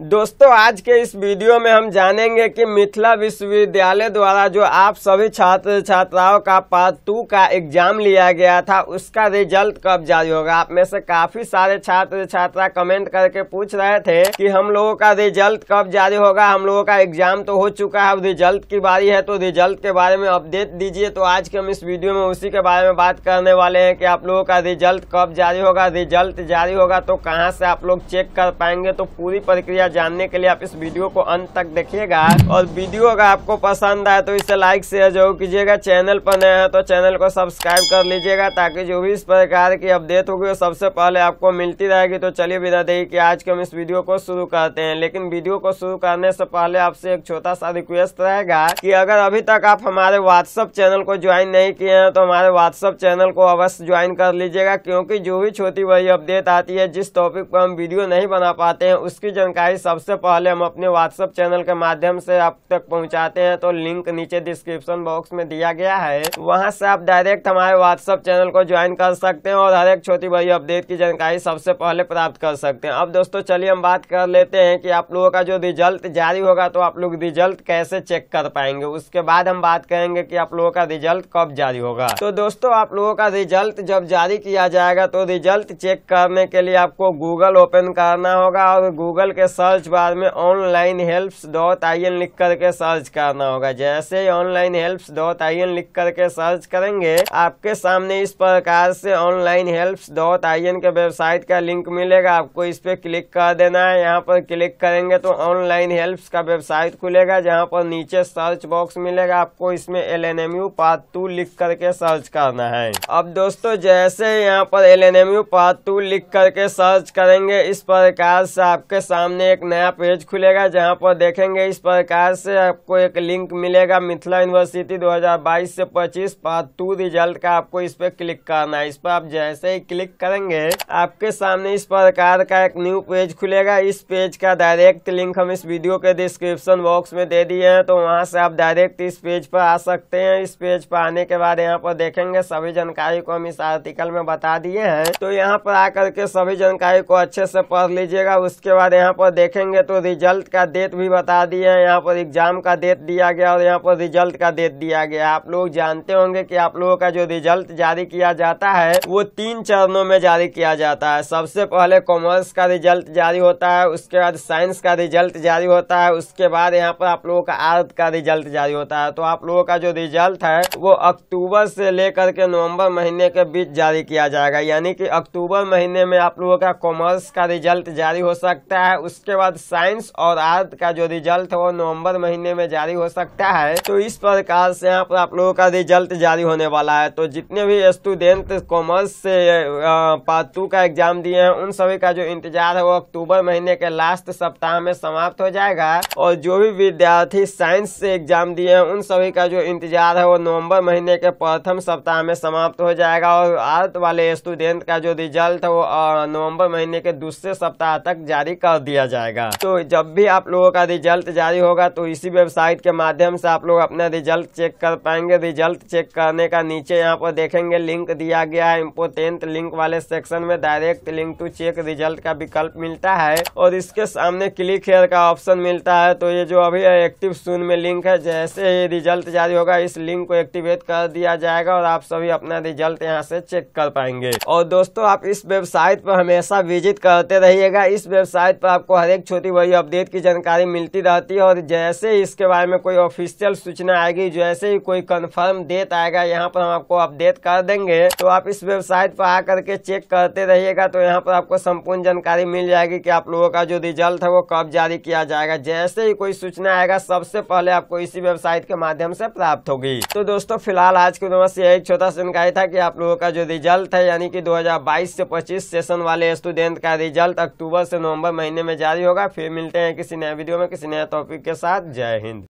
दोस्तों आज के इस वीडियो में हम जानेंगे कि मिथिला विश्वविद्यालय द्वारा जो आप सभी छात्र छात्राओं का पार्ट टू का एग्जाम लिया गया था उसका रिजल्ट कब जारी होगा आप में से काफी सारे छात्र छात्रा कमेंट करके पूछ रहे थे कि हम लोगों का रिजल्ट कब जारी होगा हम लोगों का एग्जाम तो हो चुका है अब रिजल्ट की बारी है तो रिजल्ट के बारे में अपडेट दीजिए तो आज के हम इस वीडियो में उसी के बारे में बात करने वाले है की आप लोगों का रिजल्ट कब जारी होगा रिजल्ट जारी होगा तो कहाँ से आप लोग चेक कर पाएंगे तो पूरी प्रक्रिया जानने के लिए आप इस वीडियो को अंत तक देखिएगा और वीडियो अगर आपको पसंद आए तो इसे लाइक शेयर जरूर कीजिएगा चैनल पर नया है तो चैनल को सब्सक्राइब कर लीजिएगा ताकि जो भी इस प्रकार की अपडेट होगी वो सबसे पहले आपको मिलती रहेगी तो चलिए बिना देगी की आज के हम इस वीडियो को शुरू करते हैं लेकिन वीडियो को शुरू करने से पहले आपसे एक छोटा सा रिक्वेस्ट रहेगा की अगर अभी तक आप हमारे व्हाट्सअप चैनल को ज्वाइन नहीं किए हैं तो हमारे व्हाट्सअप चैनल को अवश्य ज्वाइन कर लीजिएगा क्योंकि जो भी छोटी बड़ी अपडेट आती है जिस टॉपिक पर हम वीडियो नहीं बना पाते हैं उसकी जानकारी सबसे पहले हम अपने व्हाट्सएप चैनल के माध्यम से आप तक पहुंचाते हैं तो लिंक नीचे डिस्क्रिप्शन बॉक्स में दिया गया है वहां से आप डायरेक्ट हमारे व्हाट्सएप चैनल को ज्वाइन कर सकते हैं और हर एक छोटी बड़ी अपडेट की जानकारी सबसे पहले प्राप्त कर सकते हैं अब दोस्तों चलिए हम बात कर लेते हैं कि आप लोगों का जो रिजल्ट जारी होगा तो आप लोग रिजल्ट कैसे चेक कर पाएंगे उसके बाद हम बात करेंगे की आप लोगों का रिजल्ट कब जारी होगा तो दोस्तों आप लोगों का रिजल्ट जब जारी किया जाएगा तो रिजल्ट चेक करने के लिए आपको गूगल ओपन करना होगा और गूगल के सर्च सर्च बार में online helps dot I N लिख करके सर्च करना होगा जैसे ही online helps dot I N लिख करके सर्च करेंगे आपके सामने इस प्रकार से online helps dot I N के वेबसाइट का लिंक मिलेगा आपको इस पे क्लिक कर देना है यहाँ पर क्लिक करेंगे तो ऑनलाइन हेल्प्स का वेबसाइट खुलेगा जहाँ पर नीचे सर्च बॉक्स मिलेगा आपको इसमें L N M U part two लिख करके सर्च करना है अब दोस्तों जैसे यहाँ पर L N M U part two लिख करके सर्च करेंगे इस प्रकार से आपके सामने एक नया पेज खुलेगा जहां पर देखेंगे इस प्रकार से आपको एक लिंक मिलेगा मिथिला यूनिवर्सिटी 2022 से 25 पार्ट टू रिजल्ट का आपको इस पर क्लिक करना है इस पर आप जैसे ही क्लिक करेंगे आपके सामने इस प्रकार का एक न्यू पेज खुलेगा इस पेज का डायरेक्ट लिंक हम इस वीडियो के डिस्क्रिप्शन बॉक्स में दे दिए है तो वहाँ से आप डायरेक्ट इस पेज पर आ सकते हैं इस पेज पर आने के बाद यहाँ पर देखेंगे सभी जानकारी को हम इस आर्टिकल में बता दिए है तो यहाँ पर आकर के सभी जानकारी को अच्छे से पढ़ लीजिएगा उसके बाद यहाँ पर देख देखेंगे तो रिजल्ट का डेट भी बता दिए हैं यहाँ पर एग्ज़ाम का डेट दिया गया और यहाँ पर रिजल्ट का डेट दिया गया आप लोग जानते होंगे कि आप लोगों का जो रिजल्ट जारी किया जाता है वो तीन चरणों में जारी किया जाता है सबसे पहले कॉमर्स का रिजल्ट जारी होता है उसके बाद साइंस का रिजल्ट जारी होता है उसके बाद यहाँ पर आप लोगों का आर्ट का रिजल्ट जारी होता है तो आप लोगों का जो रिजल्ट है वो अक्टूबर से लेकर के नवम्बर महीने के बीच जारी किया जाएगा यानी कि अक्टूबर महीने में आप लोगों का कॉमर्स का रिजल्ट जारी हो सकता है उसके उसके बाद साइंस और आर्ट का जो रिजल्ट है वो नवम्बर महीने में जारी हो सकता है तो इस प्रकार से यहाँ पर आप लोगों का रिजल्ट जारी होने वाला है तो जितने भी स्टूडेंट कॉमर्स से पार्ट टू का एग्जाम दिए हैं उन सभी का जो इंतजार है वो अक्टूबर महीने के लास्ट सप्ताह में समाप्त हो जाएगा और जो भी विद्यार्थी साइंस से एग्जाम दिए हैं उन सभी का जो इंतजार है वो नवम्बर महीने के प्रथम सप्ताह में समाप्त हो जाएगा और आर्ट वाले स्टूडेंट का जो रिजल्ट है वो नवम्बर महीने के दूसरे सप्ताह तक जारी कर दिया जाएगा जाएगा तो जब भी आप लोगों का रिजल्ट जारी होगा तो इसी वेबसाइट के माध्यम से आप लोग अपना रिजल्ट चेक कर पाएंगे रिजल्ट चेक करने का नीचे यहाँ पर देखेंगे लिंक दिया गया है इम्पोर्टेंट लिंक वाले सेक्शन में direct link to check result का विकल्प मिलता है और इसके सामने क्लिक हेयर का ऑप्शन मिलता है तो ये जो अभी एक्टिव सुन में लिंक है जैसे ही रिजल्ट जारी होगा इस लिंक को एक्टिवेट कर दिया जाएगा और आप सभी अपना रिजल्ट यहाँ से चेक कर पाएंगे और दोस्तों आप इस वेबसाइट पर हमेशा विजिट करते रहिएगा इस वेबसाइट पर आपको हर हर एक छोटी बड़ी अपडेट की जानकारी मिलती रहती है और जैसे ही इसके बारे में कोई ऑफिशियल सूचना आएगी जैसे ही कोई कन्फर्म डेट आएगा यहाँ पर हम आपको अपडेट कर देंगे तो आप इस वेबसाइट पर आकर के चेक करते रहिएगा तो यहाँ पर आपको संपूर्ण जानकारी मिल जाएगी कि आप लोगों का जो रिजल्ट है वो कब जारी किया जाएगा जैसे ही कोई सूचना आएगा सबसे पहले आपको इसी वेबसाइट के माध्यम से प्राप्त होगी तो दोस्तों फिलहाल आज के नमस से एक छोटा सा जानकारी था कि आप लोगों का जो रिजल्ट है यानी कि 2022 से 25 सेशन वाले स्टूडेंट का रिजल्ट अक्टूबर से नवंबर महीने में जारी ही होगा फिर मिलते हैं किसी नए वीडियो में किसी नए टॉपिक के साथ जय हिंद